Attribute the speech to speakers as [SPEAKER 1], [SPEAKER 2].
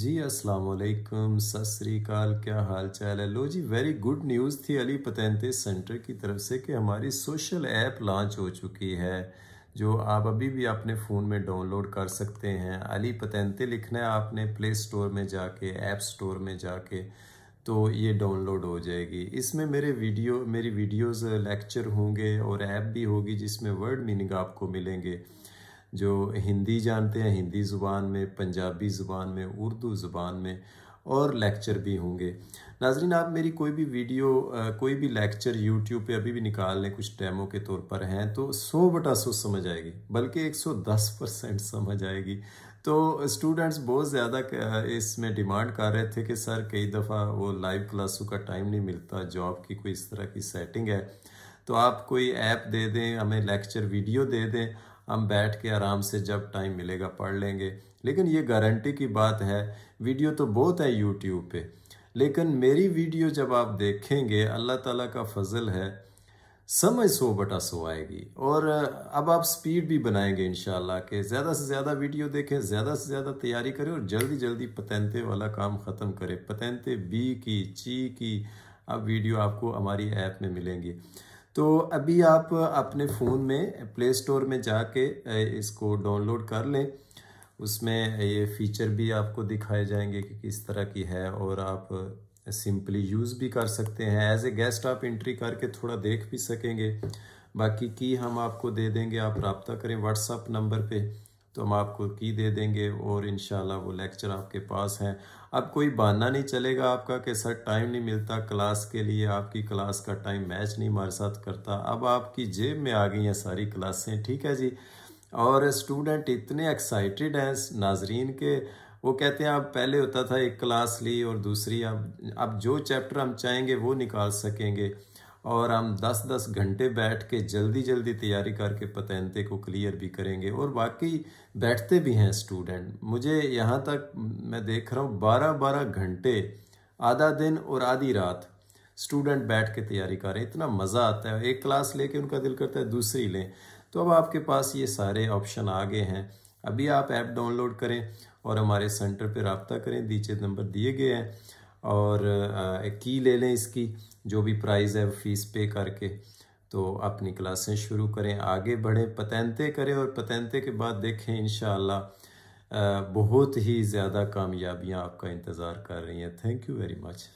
[SPEAKER 1] जी अस्सलाम वालेकुम सत क्या हाल चाल है लो जी वेरी गुड न्यूज़ थी अली पतनते सेंटर की तरफ से कि हमारी सोशल ऐप लॉन्च हो चुकी है जो आप अभी भी अपने फ़ोन में डाउनलोड कर सकते हैं अली पतनते लिखना है आपने प्ले स्टोर में जाके ऐप स्टोर में जाके तो ये डाउनलोड हो जाएगी इसमें मेरे वीडियो मेरी वीडियोज़ लेक्चर होंगे और ऐप भी होगी जिसमें वर्ड मीनिंग आपको मिलेंगे जो हिंदी जानते हैं हिंदी ज़ुबान में पंजाबी ज़ुबान में उर्दू ज़ुबान में और लेक्चर भी होंगे नाजरीन आप मेरी कोई भी वीडियो कोई भी लेक्चर यूट्यूब पे अभी भी निकाल लें कुछ डेमो के तौर पर हैं तो सौ बटा सौ समझ आएगी बल्कि एक सौ दस परसेंट समझ आएगी तो स्टूडेंट्स बहुत ज़्यादा इसमें डिमांड कर रहे थे कि सर कई दफ़ा वो लाइव क्लासों का टाइम नहीं मिलता जॉब की कोई इस तरह की सेटिंग है तो आप कोई ऐप दे दें हमें लेक्चर वीडियो दे दें हम बैठ के आराम से जब टाइम मिलेगा पढ़ लेंगे लेकिन ये गारंटी की बात है वीडियो तो बहुत है यूट्यूब पे लेकिन मेरी वीडियो जब आप देखेंगे अल्लाह ताला का फजल है समझ सो बटा सो आएगी और अब आप स्पीड भी बनाएंगे इन कि ज़्यादा से ज़्यादा वीडियो देखें ज़्यादा से ज़्यादा तैयारी करें और जल्दी जल्दी पतेंते वाला काम ख़त्म करें पतेंते बी की ची की अब वीडियो आपको हमारी ऐप में मिलेंगी तो अभी आप अपने फ़ोन में प्ले स्टोर में जाके इसको डाउनलोड कर लें उसमें ये फीचर भी आपको दिखाए जाएंगे कि किस तरह की है और आप सिंपली यूज़ भी कर सकते हैं एज ए गेस्ट आप इंट्री करके थोड़ा देख भी सकेंगे बाकी की हम आपको दे देंगे आप रबता करें व्हाट्सअप नंबर पे तो हम आपको की दे देंगे और इन वो लेक्चर आपके पास हैं अब कोई बहाना नहीं चलेगा आपका कि सर टाइम नहीं मिलता क्लास के लिए आपकी क्लास का टाइम मैच नहीं हमारे साथ करता अब आपकी जेब में आ गई हैं सारी क्लासें ठीक है जी और स्टूडेंट इतने एक्साइटेड हैं नाजरीन के वो कहते हैं आप पहले होता था एक क्लास ली और दूसरी अब अब जो चैप्टर हम चाहेंगे वो निकाल सकेंगे और हम 10-10 घंटे बैठ के जल्दी जल्दी तैयारी करके पतनते को क्लियर भी करेंगे और बाकी बैठते भी हैं स्टूडेंट मुझे यहाँ तक मैं देख रहा हूँ बारह बारह घंटे आधा दिन और आधी रात स्टूडेंट बैठ के तैयारी कर रहे हैं इतना मज़ा आता है एक क्लास लेके उनका दिल करता है दूसरी लें तो अब आपके पास ये सारे ऑप्शन आ गए हैं अभी आप ऐप डाउनलोड करें और हमारे सेंटर पर रबता करें नीचे नंबर दिए गए हैं और एक की ले लें इसकी जो भी प्राइस है फ़ीस पे करके तो अपनी क्लासें शुरू करें आगे बढ़ें पतनते करें और पतेंते के बाद देखें इन बहुत ही ज़्यादा कामयाबियाँ आपका इंतज़ार कर रही हैं थैंक यू वेरी मच